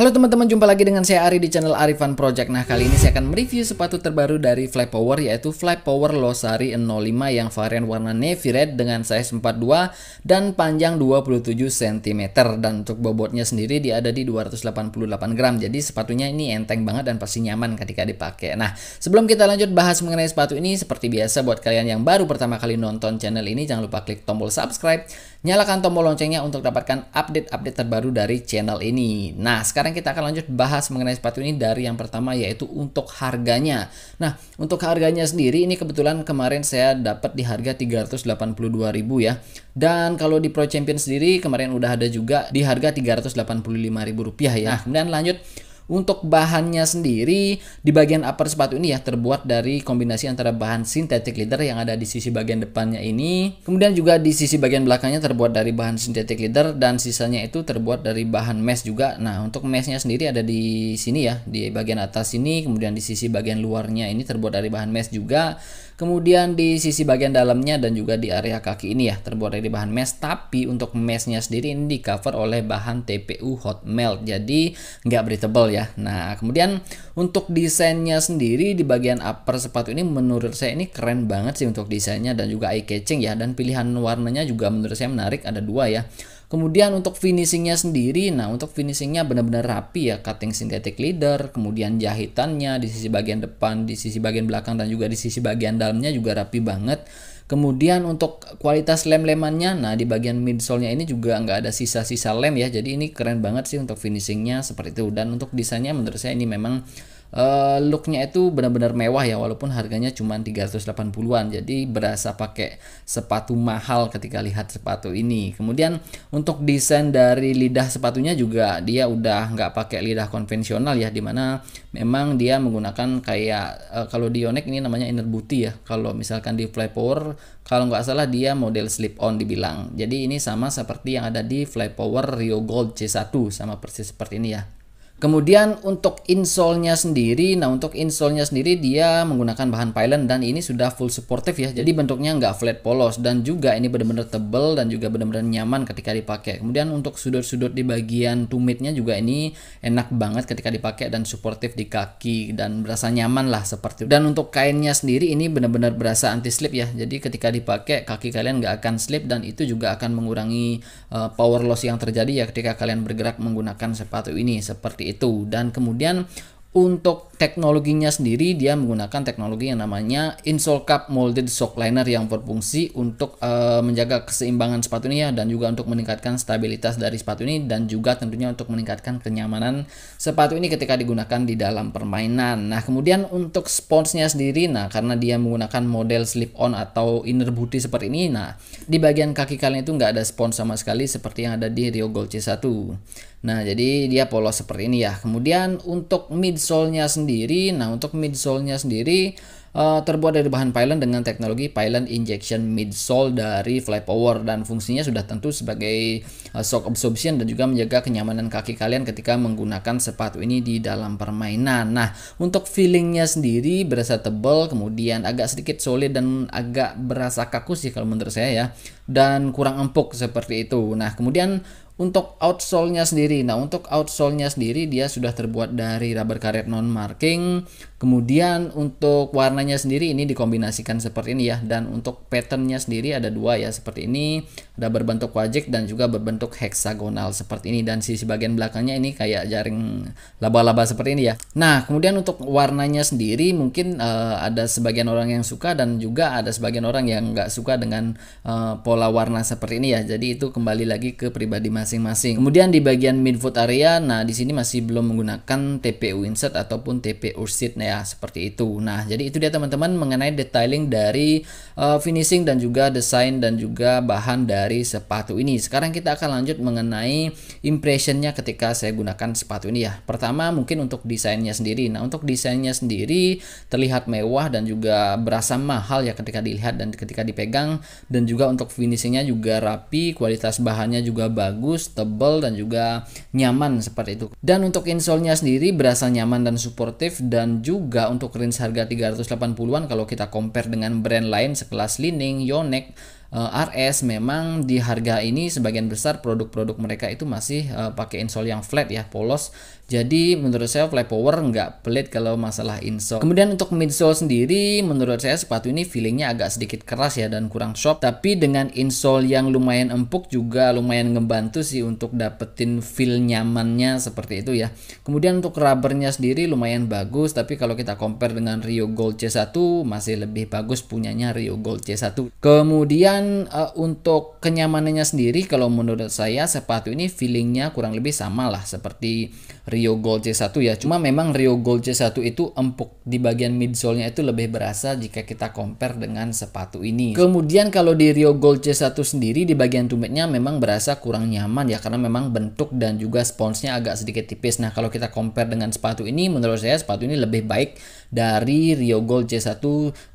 Halo teman-teman, jumpa lagi dengan saya Ari di channel Arifan Project. Nah, kali ini saya akan mereview sepatu terbaru dari Flypower yaitu Flypower Power Losari 05 yang varian warna navy red dengan size 42 dan panjang 27 cm dan untuk bobotnya sendiri dia ada di 288 gram. Jadi sepatunya ini enteng banget dan pasti nyaman ketika dipakai. Nah, sebelum kita lanjut bahas mengenai sepatu ini seperti biasa buat kalian yang baru pertama kali nonton channel ini jangan lupa klik tombol subscribe Nyalakan tombol loncengnya untuk dapatkan update-update terbaru dari channel ini. Nah, sekarang kita akan lanjut bahas mengenai sepatu ini dari yang pertama yaitu untuk harganya. Nah, untuk harganya sendiri ini kebetulan kemarin saya dapat di harga 382.000 ya. Dan kalau di Pro Champion sendiri kemarin udah ada juga di harga 385.000 rupiah ya. Nah, kemudian lanjut untuk bahannya sendiri di bagian upper sepatu ini ya terbuat dari kombinasi antara bahan sintetik leather yang ada di sisi bagian depannya ini. Kemudian juga di sisi bagian belakangnya terbuat dari bahan sintetik leather dan sisanya itu terbuat dari bahan mesh juga. Nah, untuk meshnya sendiri ada di sini ya, di bagian atas ini, kemudian di sisi bagian luarnya ini terbuat dari bahan mesh juga. Kemudian di sisi bagian dalamnya dan juga di area kaki ini ya terbuat dari bahan mesh tapi untuk meshnya sendiri ini di cover oleh bahan TPU hot melt jadi nggak breathable ya ya. Nah, kemudian untuk desainnya sendiri di bagian upper sepatu ini menurut saya ini keren banget sih untuk desainnya dan juga eye catching ya dan pilihan warnanya juga menurut saya menarik ada dua ya. Kemudian untuk finishingnya sendiri, nah untuk finishingnya benar-benar rapi ya, cutting synthetic leader kemudian jahitannya di sisi bagian depan, di sisi bagian belakang dan juga di sisi bagian dalamnya juga rapi banget. Kemudian untuk kualitas lem-lemannya, nah di bagian midsole-nya ini juga nggak ada sisa-sisa lem ya. Jadi ini keren banget sih untuk finishingnya seperti itu. Dan untuk desainnya menurut saya ini memang uh, looknya itu benar-benar mewah ya walaupun harganya cuma 380-an jadi berasa pakai sepatu mahal ketika lihat sepatu ini kemudian untuk desain dari lidah sepatunya juga dia udah nggak pakai lidah konvensional ya dimana memang dia menggunakan kayak uh, kalau di Yonex ini namanya inner booty ya kalau misalkan di Flypower kalau nggak salah dia model slip on dibilang jadi ini sama seperti yang ada di Flypower Rio Gold C1 sama persis seperti ini ya Kemudian untuk insole-nya sendiri, nah untuk insole-nya sendiri dia menggunakan bahan pylon dan ini sudah full supportive ya. Jadi bentuknya nggak flat polos dan juga ini benar-benar tebal dan juga benar-benar nyaman ketika dipakai. Kemudian untuk sudut-sudut di bagian tumitnya juga ini enak banget ketika dipakai dan supportive di kaki dan berasa nyaman lah seperti. itu. Dan untuk kainnya sendiri ini benar-benar berasa anti slip ya. Jadi ketika dipakai kaki kalian nggak akan slip dan itu juga akan mengurangi uh, power loss yang terjadi ya ketika kalian bergerak menggunakan sepatu ini seperti itu dan kemudian untuk teknologinya sendiri dia menggunakan teknologi yang namanya insole cup molded sock liner yang berfungsi untuk e, menjaga keseimbangan sepatu ini ya dan juga untuk meningkatkan stabilitas dari sepatu ini dan juga tentunya untuk meningkatkan kenyamanan sepatu ini ketika digunakan di dalam permainan. Nah, kemudian untuk sponsnya sendiri nah karena dia menggunakan model slip on atau inner booty seperti ini nah di bagian kaki kalian itu nggak ada spons sama sekali seperti yang ada di Rio Gold C1. Nah, jadi dia polos seperti ini ya. Kemudian untuk midsole-nya sendiri, nah untuk midsole-nya sendiri uh, terbuat dari bahan pylon dengan teknologi pylon injection midsole dari Flypower dan fungsinya sudah tentu sebagai uh, shock absorption dan juga menjaga kenyamanan kaki kalian ketika menggunakan sepatu ini di dalam permainan. Nah, untuk feelingnya sendiri berasa tebal, kemudian agak sedikit solid dan agak berasa kaku sih kalau menurut saya ya dan kurang empuk seperti itu. Nah, kemudian untuk outsole-nya sendiri. Nah, untuk outsole-nya sendiri dia sudah terbuat dari rubber karet non marking. Kemudian untuk warnanya sendiri ini dikombinasikan seperti ini ya dan untuk pattern-nya sendiri ada dua ya seperti ini udah berbentuk wajik dan juga berbentuk heksagonal seperti ini dan sisi bagian belakangnya ini kayak jaring laba-laba seperti ini ya. Nah, kemudian untuk warnanya sendiri mungkin uh, ada sebagian orang yang suka dan juga ada sebagian orang yang nggak suka dengan uh, pola warna seperti ini ya. Jadi itu kembali lagi ke pribadi masing-masing. Kemudian di bagian midfoot area, nah di sini masih belum menggunakan TPU insert ataupun TPU seat ya seperti itu. Nah, jadi itu dia teman-teman mengenai detailing dari uh, finishing dan juga desain dan juga bahan dari dari sepatu ini. Sekarang kita akan lanjut mengenai impressionnya ketika saya gunakan sepatu ini ya. Pertama mungkin untuk desainnya sendiri. Nah untuk desainnya sendiri terlihat mewah dan juga berasa mahal ya ketika dilihat dan ketika dipegang dan juga untuk finishingnya juga rapi, kualitas bahannya juga bagus, tebal dan juga nyaman seperti itu. Dan untuk insole-nya sendiri berasa nyaman dan suportif dan juga untuk range harga 380-an kalau kita compare dengan brand lain sekelas Lining, Yonex Eh, RS memang di harga ini sebagian besar produk-produk mereka itu masih uh, pakai insole yang flat ya polos jadi menurut saya flat power nggak pelit kalau masalah insole kemudian untuk midsole sendiri menurut saya sepatu ini feelingnya agak sedikit keras ya dan kurang soft tapi dengan insole yang lumayan empuk juga lumayan ngebantu sih untuk dapetin feel nyamannya seperti itu ya kemudian untuk rubbernya sendiri lumayan bagus tapi kalau kita compare dengan Rio Gold C1 masih lebih bagus punyanya Rio Gold C1 kemudian uh, untuk kenyamanannya sendiri kalau menurut saya sepatu ini feelingnya kurang lebih sama lah seperti Rio Gold j 1 ya. Cuma memang Rio Gold j 1 itu empuk di bagian midsole-nya itu lebih berasa jika kita compare dengan sepatu ini. Kemudian kalau di Rio Gold j 1 sendiri di bagian tumitnya memang berasa kurang nyaman ya karena memang bentuk dan juga sponsnya agak sedikit tipis. Nah kalau kita compare dengan sepatu ini menurut saya sepatu ini lebih baik dari Rio Gold j 1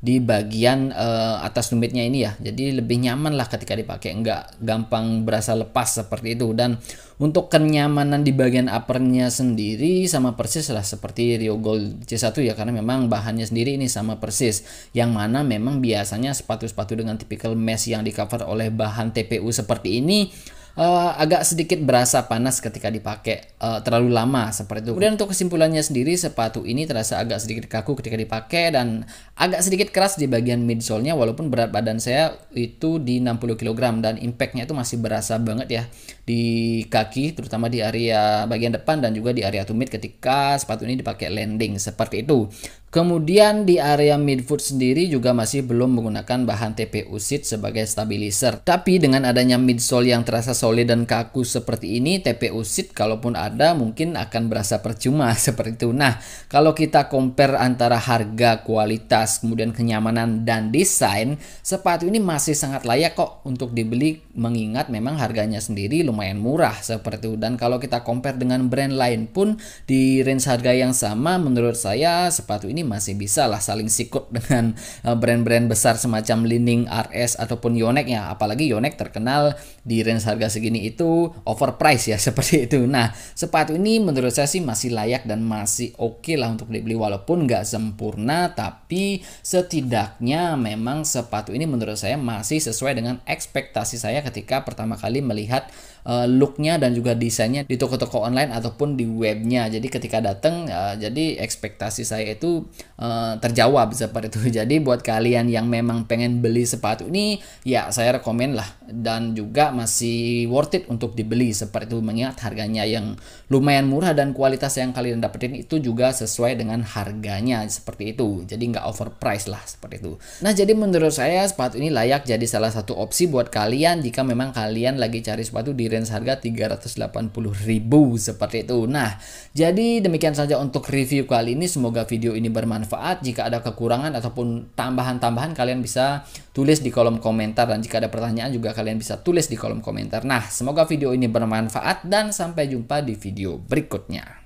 di bagian uh, atas tumitnya ini ya. Jadi lebih lebih nyaman lah ketika dipakai nggak gampang berasa lepas seperti itu dan untuk kenyamanan di bagian uppernya sendiri sama persis lah seperti Rio Gold C1 ya karena memang bahannya sendiri ini sama persis yang mana memang biasanya sepatu-sepatu dengan tipikal mesh yang di cover oleh bahan TPU seperti ini uh, agak sedikit berasa panas ketika dipakai uh, terlalu lama seperti itu. Kemudian untuk kesimpulannya sendiri sepatu ini terasa agak sedikit kaku ketika dipakai dan agak sedikit keras di bagian midsole-nya walaupun berat badan saya itu di 60 kg dan impact-nya itu masih berasa banget ya di kaki terutama di area bagian depan dan juga di area tumit ketika sepatu ini dipakai landing seperti itu. Kemudian di area midfoot sendiri juga masih belum menggunakan bahan TPU seat sebagai stabilizer. Tapi dengan adanya midsole yang terasa solid dan kaku seperti ini, TPU seat kalaupun ada mungkin akan berasa percuma seperti itu. Nah, kalau kita compare antara harga, kualitas, kemudian kenyamanan dan desain, sepatu ini masih sangat layak kok untuk dibeli mengingat memang harganya sendiri lumayan murah seperti itu. Dan kalau kita compare dengan brand lain pun di range harga yang sama menurut saya sepatu ini ini masih bisa lah saling sikut dengan eh, brand-brand besar semacam Lining, RS ataupun Yonex ya. Apalagi Yonex terkenal di range harga segini itu overpriced ya seperti itu. Nah, sepatu ini menurut saya sih masih layak dan masih oke okay lah untuk dibeli walaupun nggak sempurna tapi setidaknya memang sepatu ini menurut saya masih sesuai dengan ekspektasi saya ketika pertama kali melihat Eh, looknya dan juga desainnya di toko-toko online ataupun di webnya jadi ketika datang uh, eh, jadi ekspektasi saya itu uh, terjawab seperti itu jadi buat kalian yang memang pengen beli sepatu ini ya saya rekomen lah dan juga masih worth it untuk dibeli seperti itu mengingat harganya yang lumayan murah dan kualitas yang kalian dapetin itu juga sesuai dengan harganya seperti itu jadi nggak overpriced lah seperti itu nah jadi menurut saya sepatu ini layak jadi salah satu opsi buat kalian jika memang kalian lagi cari sepatu di range harga 380 ribu seperti itu nah jadi demikian saja untuk review kali ini semoga video ini bermanfaat jika ada kekurangan ataupun tambahan-tambahan kalian bisa tulis di kolom komentar dan jika ada pertanyaan juga kalian bisa tulis di kolom komentar. Nah, semoga video ini bermanfaat dan sampai jumpa di video berikutnya.